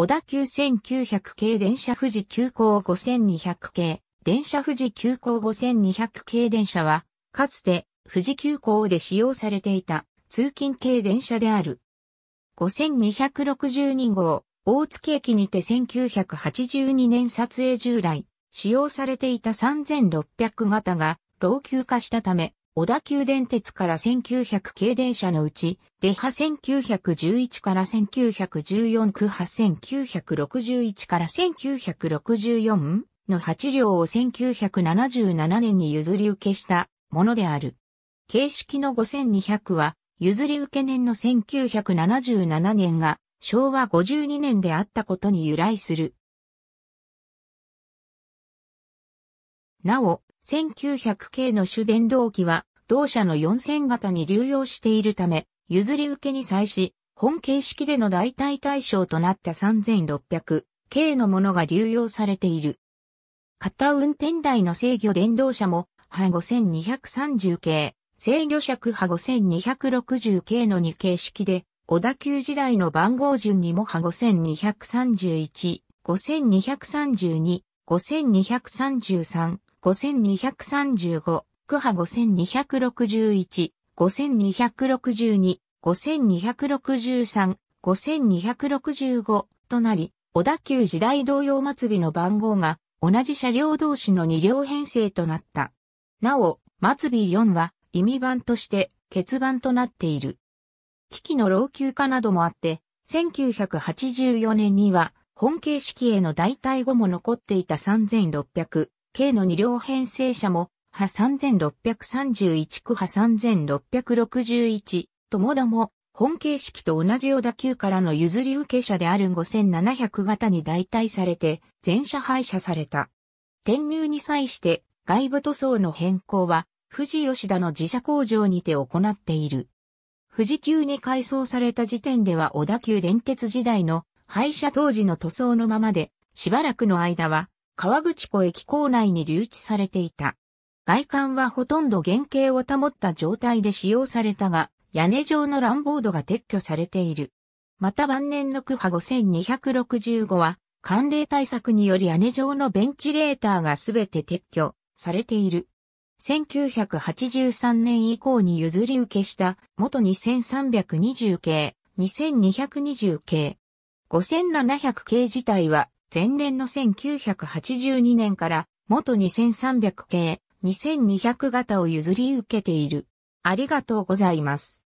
小田急1900系電車富士急行5200系電車富士急行5200系電車は、かつて富士急行で使用されていた通勤系電車である。5262号、大月駅にて1982年撮影従来、使用されていた3600型が老朽化したため、小田急電鉄から1900系電車のうち、デハ1911から1914区派1961から1964の8両を1977年に譲り受けしたものである。形式の5200は、譲り受け年の1977年が昭和52年であったことに由来する。なお、1900系の主電動機は、同社の4000型に流用しているため、譲り受けに際し、本形式での代替対象となった3600、系のものが流用されている。型運転台の制御電動車も、ハ5230系、制御尺ハ5260系の2形式で、小田急時代の番号順にもハ5231、5232、5233、5235、ク六5261、5262、5263、5265となり、小田急時代同様末尾の番号が同じ車両同士の二両編成となった。なお、末尾4は意味版として欠番となっている。機器の老朽化などもあって、1984年には本形式への代替後も残っていた3600系の2両編成車も波3631区波3661ともども本形式と同じ小田急からの譲り受け者である5700型に代替されて全車廃車された。転入に際して外部塗装の変更は富士吉田の自社工場にて行っている。富士急に改装された時点では小田急電鉄時代の廃車当時の塗装のままでしばらくの間は川口湖駅構内に留置されていた。外観はほとんど原型を保った状態で使用されたが、屋根状のランボードが撤去されている。また晩年の区波5265は、寒冷対策により屋根状のベンチレーターがすべて撤去されている。1983年以降に譲り受けした元2320系、2220系、5700系自体は前年の1982年から元2300系、2200型を譲り受けている。ありがとうございます。